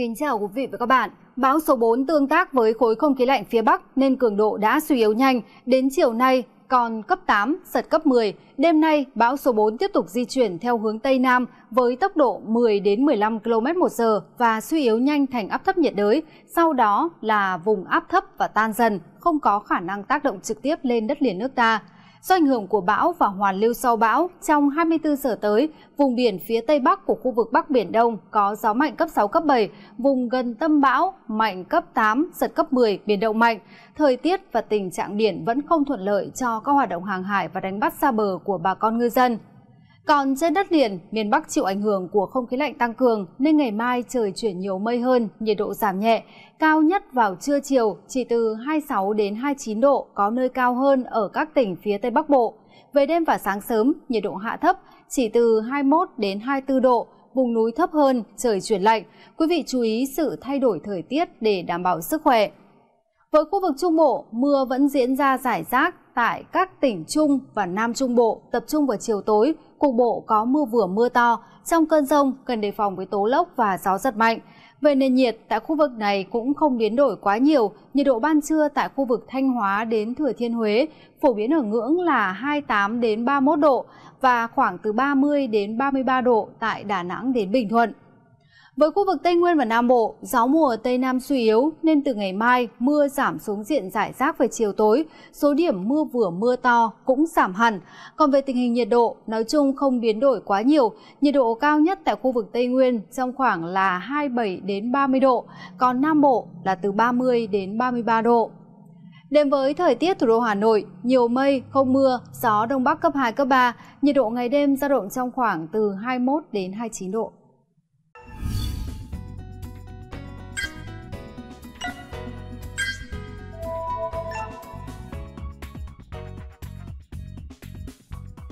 Kính chào quý vị và các bạn. Bão số 4 tương tác với khối không khí lạnh phía Bắc nên cường độ đã suy yếu nhanh. Đến chiều nay còn cấp 8, giật cấp 10. Đêm nay, bão số 4 tiếp tục di chuyển theo hướng Tây Nam với tốc độ 10 đến 15 km một giờ và suy yếu nhanh thành áp thấp nhiệt đới. Sau đó là vùng áp thấp và tan dần, không có khả năng tác động trực tiếp lên đất liền nước ta. Do ảnh hưởng của bão và hoàn lưu sau bão, trong 24 giờ tới, vùng biển phía tây bắc của khu vực Bắc Biển Đông có gió mạnh cấp 6, cấp 7, vùng gần tâm bão mạnh cấp 8, giật cấp 10, biển động mạnh. Thời tiết và tình trạng biển vẫn không thuận lợi cho các hoạt động hàng hải và đánh bắt xa bờ của bà con ngư dân. Còn trên đất liền, miền Bắc chịu ảnh hưởng của không khí lạnh tăng cường nên ngày mai trời chuyển nhiều mây hơn, nhiệt độ giảm nhẹ, cao nhất vào trưa chiều chỉ từ 26 đến 29 độ, có nơi cao hơn ở các tỉnh phía Tây Bắc Bộ. Về đêm và sáng sớm, nhiệt độ hạ thấp chỉ từ 21 đến 24 độ, vùng núi thấp hơn, trời chuyển lạnh. Quý vị chú ý sự thay đổi thời tiết để đảm bảo sức khỏe. Với khu vực Trung Bộ, mưa vẫn diễn ra rải rác tại các tỉnh Trung và Nam Trung Bộ tập trung vào chiều tối, cục bộ có mưa vừa mưa to, trong cơn rông cần đề phòng với tố lốc và gió giật mạnh. Về nền nhiệt tại khu vực này cũng không biến đổi quá nhiều, nhiệt độ ban trưa tại khu vực Thanh Hóa đến Thừa Thiên Huế phổ biến ở ngưỡng là 28 đến 31 độ và khoảng từ 30 đến 33 độ tại Đà Nẵng đến Bình Thuận. Với khu vực Tây Nguyên và Nam Bộ, gió mùa ở Tây Nam suy yếu nên từ ngày mai mưa giảm xuống diện rải rác về chiều tối, số điểm mưa vừa mưa to cũng giảm hẳn. Còn về tình hình nhiệt độ, nói chung không biến đổi quá nhiều, nhiệt độ cao nhất tại khu vực Tây Nguyên trong khoảng là 27 đến 30 độ, còn Nam Bộ là từ 30 đến 33 độ. Đến với thời tiết thủ đô Hà Nội, nhiều mây, không mưa, gió đông bắc cấp 2 cấp 3, nhiệt độ ngày đêm dao động trong khoảng từ 21 đến 29 độ.